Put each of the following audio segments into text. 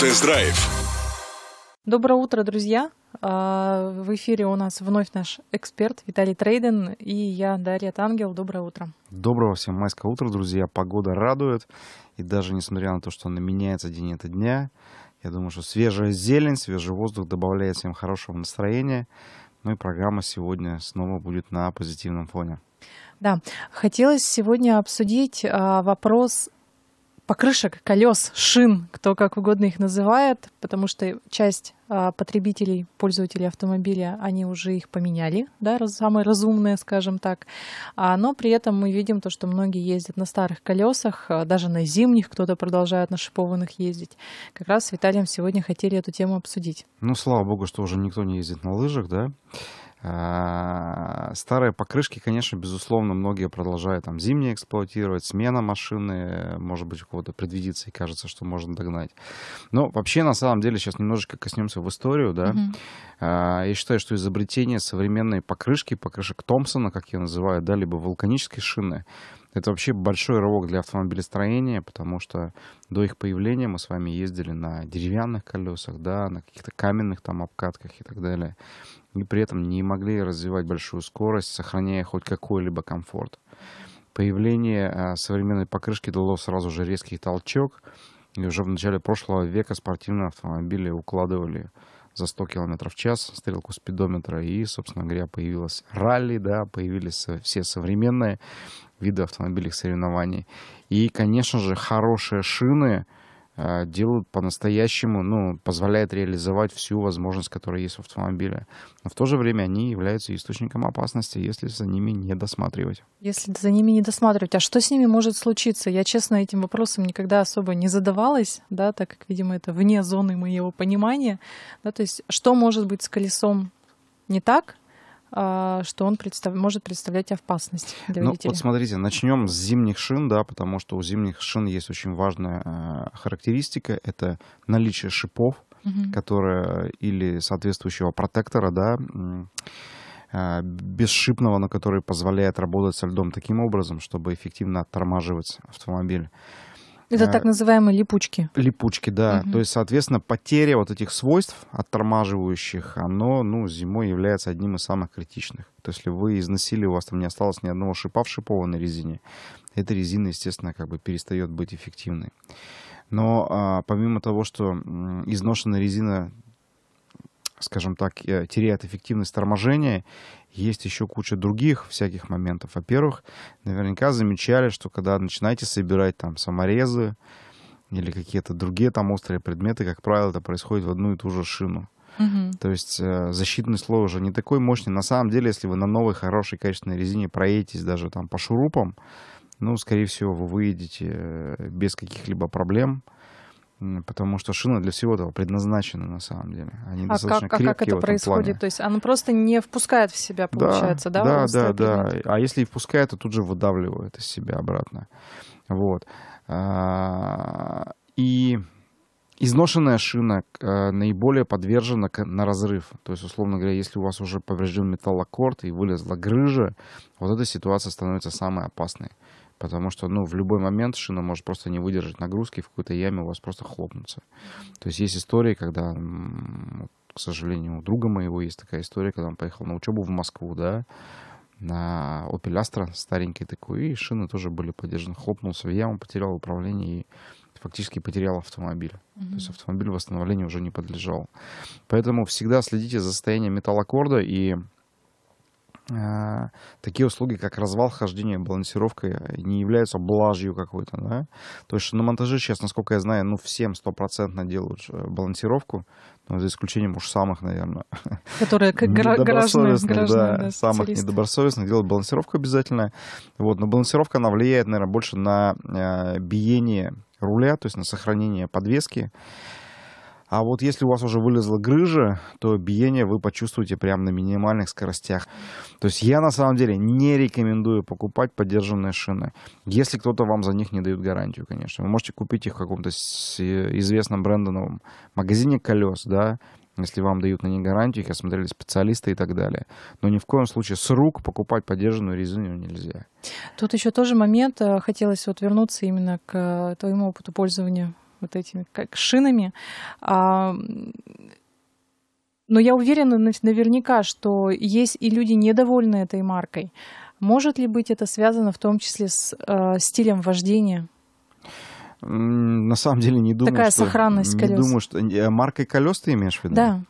Тест-драйв. Доброе утро, друзья. А, в эфире у нас вновь наш эксперт Виталий Трейден и я, Дарья Тангел. Доброе утро. Доброго всем майского утра, друзья. Погода радует. И даже несмотря на то, что она меняется день это дня, я думаю, что свежая зелень, свежий воздух добавляет всем хорошего настроения. Ну и программа сегодня снова будет на позитивном фоне. Да, хотелось сегодня обсудить а, вопрос покрышек, колес, шин, кто как угодно их называет, потому что часть а, потребителей, пользователей автомобиля, они уже их поменяли, да, самое разумное скажем так. А, но при этом мы видим то, что многие ездят на старых колесах, а, даже на зимних кто-то продолжает на шипованных ездить. Как раз с Виталием сегодня хотели эту тему обсудить. Ну, слава богу, что уже никто не ездит на лыжах, да. А, старые покрышки, конечно, безусловно, многие продолжают там зимние эксплуатировать, смена машины, может быть, у кого-то предвидится и кажется, что можно догнать. Но вообще, на самом деле, сейчас немножечко коснемся в историю, да. Угу. Я считаю, что изобретение современной покрышки, покрышек Томпсона, как я называю, да, либо вулканической шины, это вообще большой рывок для автомобилестроения, потому что до их появления мы с вами ездили на деревянных колесах, да, на каких-то каменных там обкатках и так далее. И при этом не могли развивать большую скорость, сохраняя хоть какой-либо комфорт. Появление а, современной покрышки дало сразу же резкий толчок, и уже в начале прошлого века спортивные автомобили укладывали за 100 км в час стрелку спидометра, и, собственно говоря, появилось ралли, да, появились э, все современные виды автомобильных соревнований. И, конечно же, хорошие шины э, делают по-настоящему, ну, позволяет реализовать всю возможность, которая есть в автомобиле. Но в то же время они являются источником опасности, если за ними не досматривать. Если за ними не досматривать, а что с ними может случиться? Я, честно, этим вопросом никогда особо не задавалась, да, так как, видимо, это вне зоны моего понимания. Да, то есть, что может быть с колесом не так, а, что он представ... может представлять опасность для ну, водителя. Вот смотрите, начнем с зимних шин, да, потому что у зимних шин есть очень важная э, характеристика, это наличие шипов, угу. которые или соответствующего протектора, да, э, бесшипного, но который позволяет работать со льдом таким образом, чтобы эффективно оттормаживать автомобиль. Это а. так называемые липучки. Липучки, да. Угу. То есть, соответственно, потеря вот этих свойств оттормаживающих, оно ну, зимой является одним из самых критичных. То есть, если вы износили, у вас там не осталось ни одного шипа в шипованной резине, эта резина, естественно, как бы перестает быть эффективной. Но а, помимо того, что изношенная резина скажем так, э, теряет эффективность торможения. Есть еще куча других всяких моментов. Во-первых, наверняка замечали, что когда начинаете собирать там саморезы или какие-то другие там острые предметы, как правило, это происходит в одну и ту же шину. Угу. То есть э, защитный слой уже не такой мощный. На самом деле, если вы на новой, хорошей, качественной резине проедетесь даже там по шурупам, ну, скорее всего, вы выйдете э, без каких-либо проблем потому что шина для всего этого предназначена на самом деле. Они а достаточно как, крепкие а как это происходит? Плане. То есть она просто не впускает в себя, получается, да? Да, да, да, да. А если и впускает, то тут же выдавливает из себя обратно. Вот. А, и изношенная шина э, наиболее подвержена на разрыв. То есть, условно говоря, если у вас уже поврежден металлокорд и вылезла грыжа, вот эта ситуация становится самой опасной. Потому что, ну, в любой момент шина может просто не выдержать нагрузки, в какой-то яме у вас просто хлопнуться. То есть есть истории, когда, к сожалению, у друга моего есть такая история, когда он поехал на учебу в Москву, да, на Opel Astra старенький такой, и шины тоже были подержаны. Хлопнулся в яму, потерял управление и фактически потерял автомобиль. Mm-hmm. То есть автомобиль восстановлению уже не подлежал. Поэтому всегда следите за состоянием металлокорда и а, такие услуги, как развал, хождение, балансировка, не являются блажью какой-то, да. То есть на монтаже сейчас, насколько я знаю, ну, всем стопроцентно делают э, балансировку, ну, за исключением уж самых, наверное. Которые как граждане, да, да, самых недобросовестных делают балансировку обязательно. Вот, но балансировка, она влияет, наверное, больше на э, биение руля, то есть на сохранение подвески. А вот если у вас уже вылезла грыжа, то биение вы почувствуете прямо на минимальных скоростях. То есть я на самом деле не рекомендую покупать поддержанные шины, если кто-то вам за них не дает гарантию, конечно. Вы можете купить их в каком-то э, известном брендовом магазине колес, да, если вам дают на них гарантию, их осмотрели специалисты и так далее. Но ни в коем случае с рук покупать поддержанную резину нельзя. Тут еще тоже момент, э, хотелось вот вернуться именно к э, твоему опыту пользования вот этими как шинами. А, но я уверена наверняка, что есть и люди, недовольны этой маркой. Может ли быть это связано в том числе с э, стилем вождения? На самом деле не думаю. Такая что, сохранность не колес. Думаю, что э, маркой колес ты имеешь в виду? Да.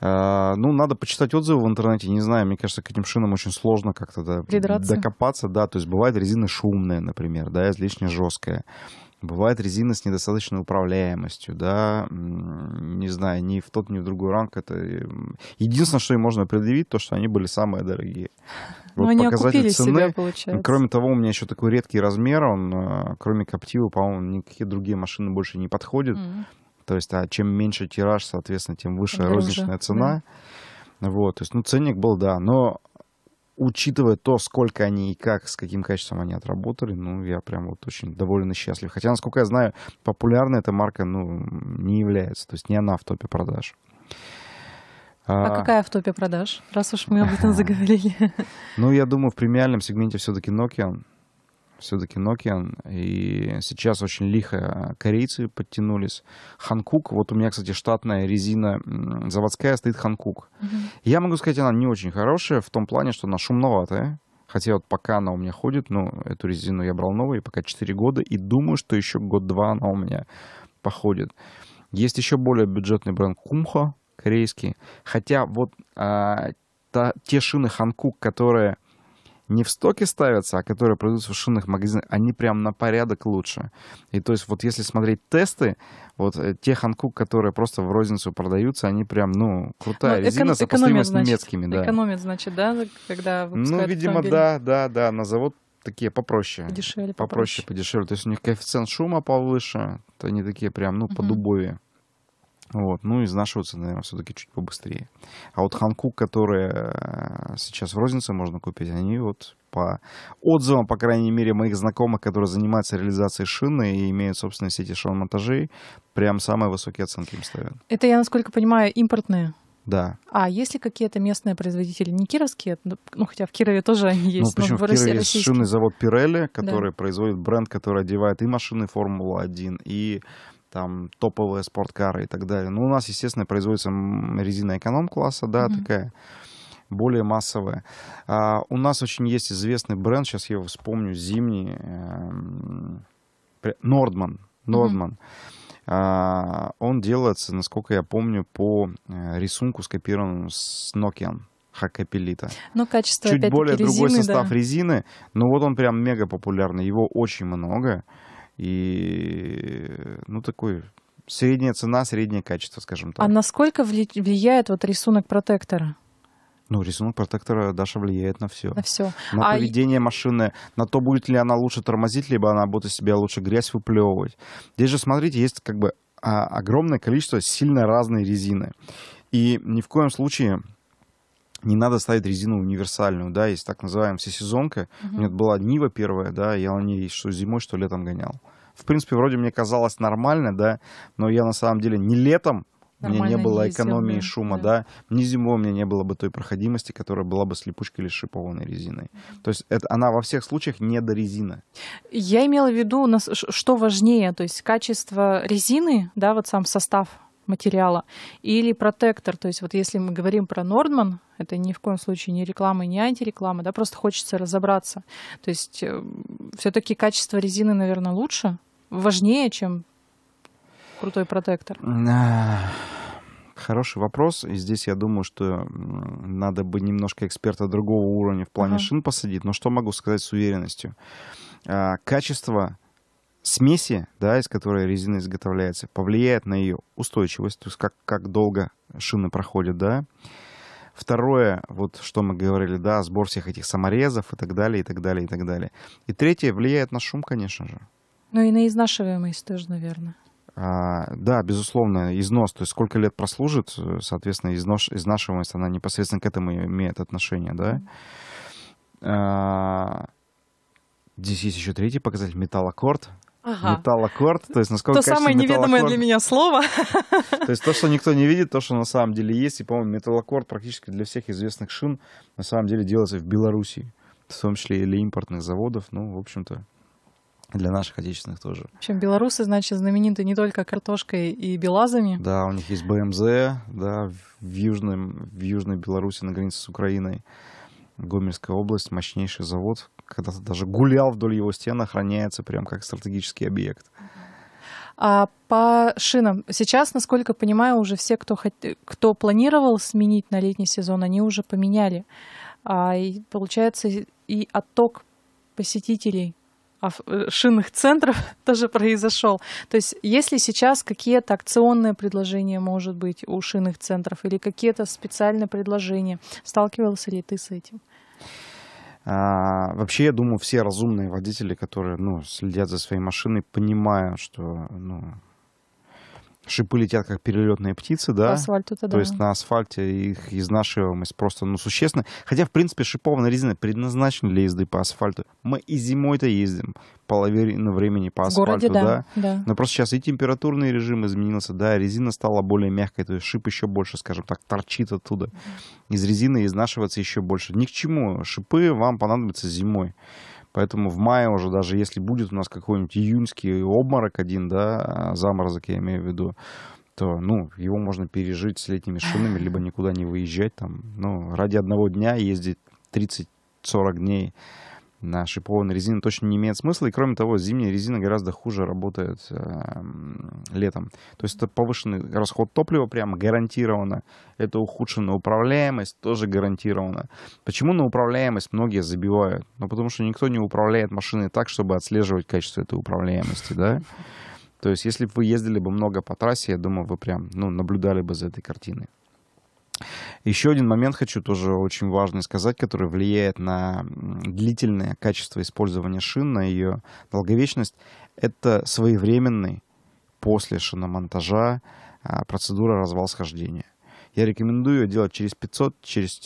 А, ну, надо почитать отзывы в интернете, не знаю, мне кажется, к этим шинам очень сложно как-то да, докопаться, да, то есть бывает резина шумная, например, да, излишне жесткая, Бывает резина с недостаточной управляемостью, да, не знаю, ни в тот, ни в другой ранг. Это единственное, что им можно предъявить, то, что они были самые дорогие. Ну, вот они показатель цены. Себя, получается. Кроме того, у меня еще такой редкий размер, он, э, кроме Коптива, по-моему, никакие другие машины больше не подходят. Mm. То есть, а чем меньше тираж, соответственно, тем выше розничная цена. Да. Вот, то есть, ну, ценник был, да, но учитывая то, сколько они и как, с каким качеством они отработали, ну, я прям вот очень доволен и счастлив. Хотя, насколько я знаю, популярная эта марка, ну, не является. То есть не она в топе продаж. А, а какая в топе продаж, раз уж мы об этом заговорили? Ну, я думаю, в премиальном сегменте все-таки Nokia все-таки Nokia. И сейчас очень лихо э, корейцы подтянулись. Ханкук, вот у меня, кстати, штатная резина заводская стоит Ханкук. Угу. Я могу сказать, она не очень хорошая в том плане, что она шумноватая. Хотя вот пока она у меня ходит, ну, эту резину я брал новую, пока 4 года, и думаю, что еще год-два она у меня походит. Есть еще более бюджетный бренд Кумхо, корейский. Хотя вот а, та, те шины Ханкук, которые не в стоке ставятся, а которые продаются в шинных магазинах, они прям на порядок лучше. И то есть вот если смотреть тесты, вот э, те ханкук, которые просто в розницу продаются, они прям, ну, крутая Но ну, резина, эко- сопоставима с немецкими. Значит, да. Экономят, значит, да, когда Ну, видимо, автомобиль. да, да, да, на завод такие попроще. Подешевле, попроще. Попроще, подешевле. То есть у них коэффициент шума повыше, то они такие прям, ну, угу. по дубове. Вот. Ну, изнашиваются, наверное, все-таки чуть побыстрее. А вот ханкук, которые э, сейчас в рознице можно купить, они вот по отзывам, по крайней мере, моих знакомых, которые занимаются реализацией шины и имеют собственные эти шиномонтажи, прям самые высокие оценки им ставят. Это, я насколько понимаю, импортные? Да. А есть ли какие-то местные производители? Не кировские, ну хотя в Кирове тоже они ну, есть. Ну почему в Кирове России, есть шинный завод Пирелли, который да. производит бренд, который одевает и машины Формула-1, и там топовые спорткары и так далее. Ну у нас, естественно, производится резина эконом-класса, да, mm-hmm. такая более массовая. А, у нас очень есть известный бренд, сейчас я его вспомню, зимний, Нордман. Нордман. Mm-hmm. Он делается, насколько я помню, по э, рисунку, скопированному с Nokian хакапелита. Но ну, качество Чуть более резины, другой состав да. резины, но вот он прям мега популярный, его очень много. И, ну, такой средняя цена, среднее качество, скажем так. А насколько влияет вот рисунок протектора? Ну, рисунок протектора, Даша, влияет на все. На все. На а... поведение машины, на то, будет ли она лучше тормозить, либо она будет из себя лучше грязь выплевывать. Здесь же, смотрите, есть как бы а, огромное количество сильно разной резины. И ни в коем случае не надо ставить резину универсальную, да, есть так называемая всесезонка. Угу. У меня была Нива первая, да, я на ней что зимой, что летом гонял. В принципе, вроде мне казалось нормально, да, но я на самом деле не летом, у меня не было экономии зимой, шума, да. да. Ни зимой у меня не было бы той проходимости, которая была бы с липучкой или шипованной резиной. То есть это, она во всех случаях не до резины. Я имела в виду, что важнее, то есть качество резины, да, вот сам состав материала, или протектор, то есть вот если мы говорим про Нордман, это ни в коем случае не реклама и не антиреклама, да, просто хочется разобраться. То есть э, все-таки качество резины, наверное, лучше, важнее, чем крутой протектор. А, хороший вопрос. И здесь я думаю, что надо бы немножко эксперта другого уровня в плане uh-huh. шин посадить. Но что могу сказать с уверенностью? А, качество смеси, да, из которой резина изготовляется, повлияет на ее устойчивость, то есть как, как долго шины проходят, да. Второе, вот что мы говорили, да, сбор всех этих саморезов и так далее, и так далее, и так далее. И третье, влияет на шум, конечно же. Ну и на изнашиваемость тоже, наверное. А, да, безусловно, износ, то есть сколько лет прослужит, соответственно, износ, изнашиваемость, она непосредственно к этому имеет отношение, да. А, здесь есть еще третий показатель, металлокорд. Ага. Металлокорд, то есть насколько... То самое неведомое для меня слово. То есть то, что никто не видит, то, что на самом деле есть. И, по-моему, металлокорд практически для всех известных шин на самом деле делается в Беларуси, в том числе и для импортных заводов. Ну, в общем-то, для наших отечественных тоже. В общем, белорусы, значит, знамениты не только картошкой и белазами. Да, у них есть БМЗ, да, в, южном, в Южной Беларуси на границе с Украиной. Гомельская область, мощнейший завод. Когда-то даже гулял вдоль его стен, охраняется прям как стратегический объект. А по шинам сейчас, насколько понимаю, уже все, кто, хот... кто планировал сменить на летний сезон, они уже поменяли. А, и получается, и отток посетителей а, э, шинных центров тоже произошел. То есть, если сейчас какие-то акционные предложения, может быть, у шинных центров или какие-то специальные предложения, сталкивался ли ты с этим? А, вообще, я думаю, все разумные водители, которые ну, следят за своей машиной, понимают, что ну, шипы летят как перелетные птицы, да. По асфальту -то, То есть на асфальте их изнашиваемость просто ну, существенно. Хотя, в принципе, шипованная резина предназначена для езды по асфальту. Мы и зимой-то ездим половину времени по асфальту, в городе, да, да. да. Но просто сейчас и температурный режим изменился, да, резина стала более мягкой, то есть шип еще больше, скажем так, торчит оттуда. Из резины изнашивается еще больше. Ни к чему. Шипы вам понадобятся зимой. Поэтому в мае уже, даже если будет у нас какой-нибудь июньский обморок один, да, заморозок я имею в виду, то, ну, его можно пережить с летними шинами, либо никуда не выезжать там. Ну, ради одного дня ездить 30-40 дней на шипованной резине точно не имеет смысла. И кроме того, зимняя резина гораздо хуже работает э, летом. То есть это повышенный расход топлива прямо гарантированно. Это ухудшенная управляемость тоже гарантированно. Почему на управляемость многие забивают? Ну, потому что никто не управляет машиной так, чтобы отслеживать качество этой управляемости, да? То есть если бы вы ездили бы много по трассе, я думаю, вы прям ну, наблюдали бы за этой картиной. Еще один момент хочу тоже очень важный сказать, который влияет на длительное качество использования шин, на ее долговечность. Это своевременный после шиномонтажа а, процедура развал-схождения. Я рекомендую ее делать через 500, через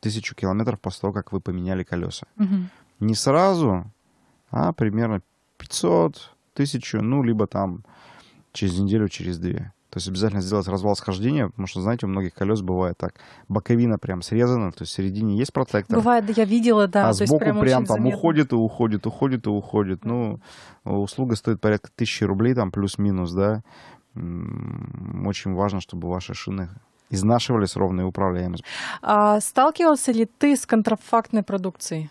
тысячу километров после того, как вы поменяли колеса. Угу. Не сразу, а примерно 500, тысячу, ну, либо там через неделю, через две. То есть обязательно сделать развал схождения, потому что, знаете, у многих колес бывает так. Боковина прям срезана, то есть в середине есть протектор. Бывает, я видела, да. А сбоку прям, прям там заметно. уходит и уходит, уходит и уходит. Ну, услуга стоит порядка тысячи рублей, там плюс-минус, да. Очень важно, чтобы ваши шины изнашивались ровно и управляемость. А сталкивался ли ты с контрафактной продукцией?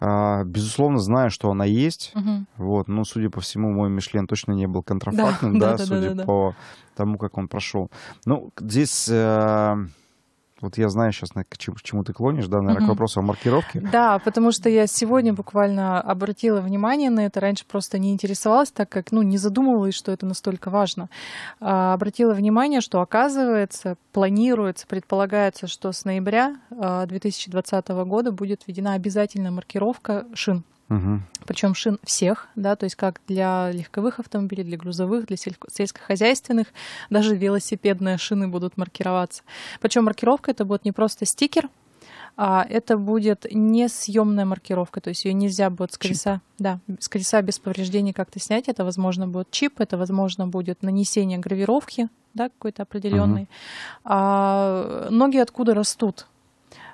А, безусловно, знаю, что она есть. Угу. Вот, но, судя по всему, мой Мишлен точно не был контрафактным, да, да, да, да судя да, да. по тому, как он прошел. Ну, здесь э, вот я знаю сейчас, к чему, к чему ты клонишь, да, наверное, mm-hmm. к вопросу о маркировке. Да, потому что я сегодня буквально обратила внимание на это. Раньше просто не интересовалась, так как, ну, не задумывалась, что это настолько важно. А, обратила внимание, что, оказывается, планируется, предполагается, что с ноября 2020 а, года будет введена обязательная маркировка шин. Угу. Причем шин всех, да, то есть как для легковых автомобилей, для грузовых, для сельско- сельскохозяйственных, даже велосипедные шины будут маркироваться. Причем маркировка это будет не просто стикер, а это будет несъемная маркировка, то есть ее нельзя будет с колеса, да, с колеса без повреждений как-то снять. Это, возможно, будет чип, это, возможно, будет нанесение гравировки, да, какой-то определенный. Угу. А, ноги откуда растут?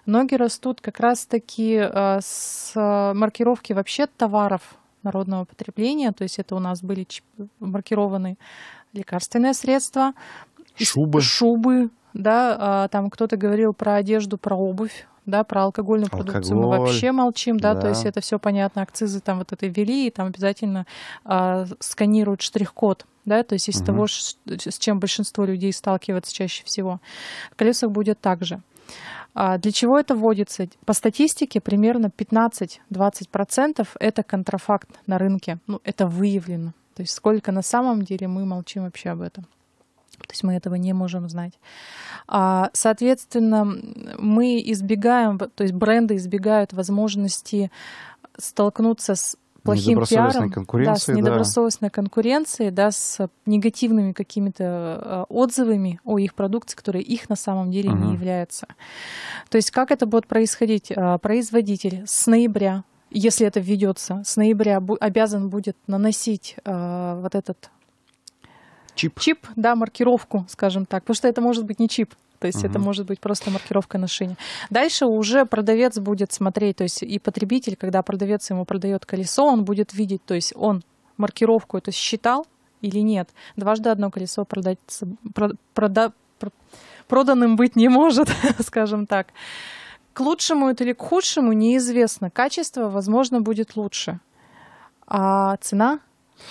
Ноги растут как раз-таки э, с маркировки вообще товаров народного потребления, то есть это у нас были маркированы лекарственные средства, шубы, шубы да, а, там кто-то говорил про одежду, про обувь, да, про алкогольную Алкоголь, продукцию мы вообще молчим, да, да, то есть это все понятно, акцизы там вот это ввели, и там обязательно а, сканируют штрих-код, да, то есть из угу. того, с чем большинство людей сталкивается чаще всего. В колесах будет так же. А для чего это вводится? По статистике примерно 15-20% это контрафакт на рынке. Ну, это выявлено. То есть сколько на самом деле мы молчим вообще об этом. То есть мы этого не можем знать. А, соответственно, мы избегаем, то есть бренды избегают возможности столкнуться с плохим пиаром, да, с недобросовестной да. конкуренцией, да, с негативными какими-то э, отзывами о их продукции, которые их на самом деле угу. не являются. То есть как это будет происходить? Э, производитель с ноября, если это введется, с ноября обязан будет наносить э, вот этот чип. чип, да, маркировку, скажем так, потому что это может быть не чип, то есть угу. это может быть просто маркировка на шине. Дальше уже продавец будет смотреть, то есть и потребитель, когда продавец ему продает колесо, он будет видеть, то есть он маркировку эту считал или нет. Дважды одно колесо продать, прода, прода, проданным быть не может, скажем так. К лучшему это или к худшему неизвестно. Качество, возможно, будет лучше. А цена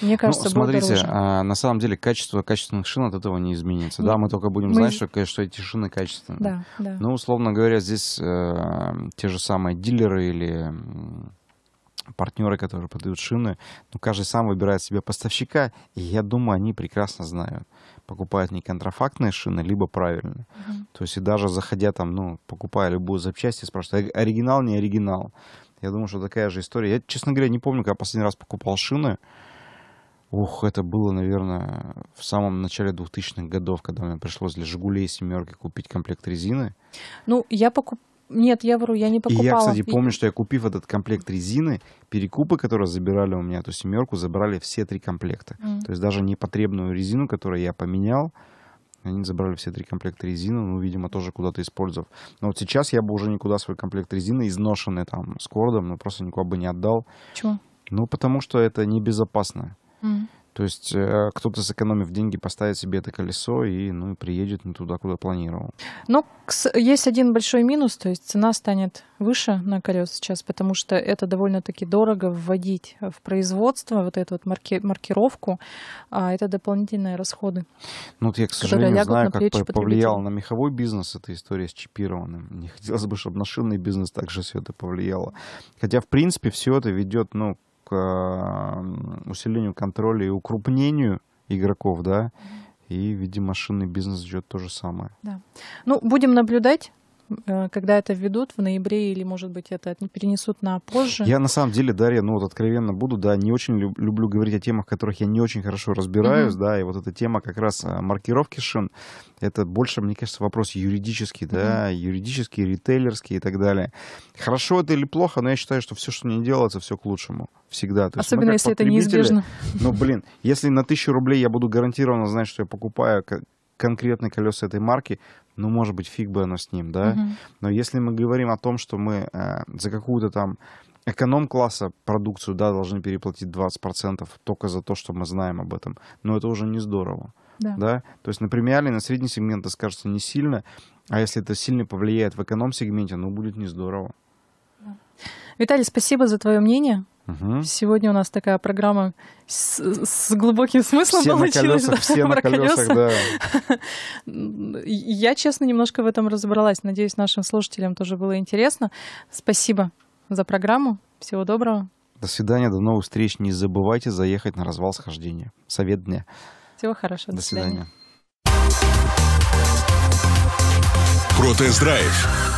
мне ну, кажется, ну, смотрите, дороже. А, на самом деле качество качественных шин от этого не изменится. Не, да, ну, мы только будем мы... знать, что, что эти шины качественные. Да, да. Ну, условно говоря, здесь э, те же самые дилеры или партнеры, которые продают шины, ну, каждый сам выбирает себе поставщика, и я думаю, они прекрасно знают, покупают не контрафактные шины, либо правильные. Mm-hmm. То есть и даже заходя там, ну, покупая любую запчасть, спрашивают, «А оригинал, не оригинал. Я думаю, что такая же история. Я, честно говоря, не помню, когда последний раз покупал шины, Ух, это было, наверное, в самом начале 2000-х годов, когда мне пришлось для «Жигулей» семерки купить комплект резины. Ну, я покуп... Нет, я вру, я не покупала. И я, кстати, помню, что я, купив этот комплект резины, перекупы, которые забирали у меня эту семерку, забрали все три комплекта. Mm. То есть даже непотребную резину, которую я поменял, они забрали все три комплекта резины, ну, видимо, тоже куда-то использовав. Но вот сейчас я бы уже никуда свой комплект резины, изношенный там с кордом, ну, просто никуда бы не отдал. Чего? Ну, потому что это небезопасно. То есть э, кто-то, сэкономив деньги, поставит себе это колесо и, ну, приедет не туда, куда планировал. Но есть один большой минус, то есть цена станет выше на колеса сейчас, потому что это довольно-таки дорого вводить в производство, вот эту вот марки, маркировку, а это дополнительные расходы. Ну вот я, к сожалению, знаю, как повлияло на меховой бизнес эта история с чипированным. Не хотелось бы, чтобы на шинный бизнес также все это повлияло. Хотя, в принципе, все это ведет, ну, к усилению контроля и укрупнению игроков, да, и, видимо, машинный бизнес ждет то же самое. Да. Ну, будем наблюдать. Э, когда это введут в ноябре или, может быть, это перенесут на позже? Я на самом деле, Дарья, ну вот откровенно буду, да, не очень люб- люблю говорить о темах, в которых я не очень хорошо разбираюсь, угу. да, и вот эта тема как раз э, маркировки шин, это больше, мне кажется, вопрос юридический, угу. да, юридический, ритейлерский и так далее. Хорошо это или плохо, но я считаю, что все, что не делается, все к лучшему. Всегда. То Особенно есть, если это неизбежно. Ну, блин, если на тысячу рублей я буду гарантированно знать, что я покупаю конкретные колеса этой марки, ну, может быть, фиг бы оно с ним, да. Угу. Но если мы говорим о том, что мы э, за какую-то там эконом-класса продукцию, да, должны переплатить 20% только за то, что мы знаем об этом, но ну, это уже не здорово. Да. да? То есть на премиальный, на средний сегмент это скажется не сильно, а если это сильно повлияет в эконом-сегменте, ну, будет не здорово. Виталий, спасибо за твое мнение. Угу. Сегодня у нас такая программа с, с глубоким смыслом все получилась. На колесах, да, все на колесах, колеса. да. Я, честно, немножко в этом разобралась. Надеюсь, нашим слушателям тоже было интересно. Спасибо за программу. Всего доброго. До свидания, до новых встреч. Не забывайте заехать на развал схождения. Совет дня. Всего хорошего. До, до свидания. свидания. Про драйв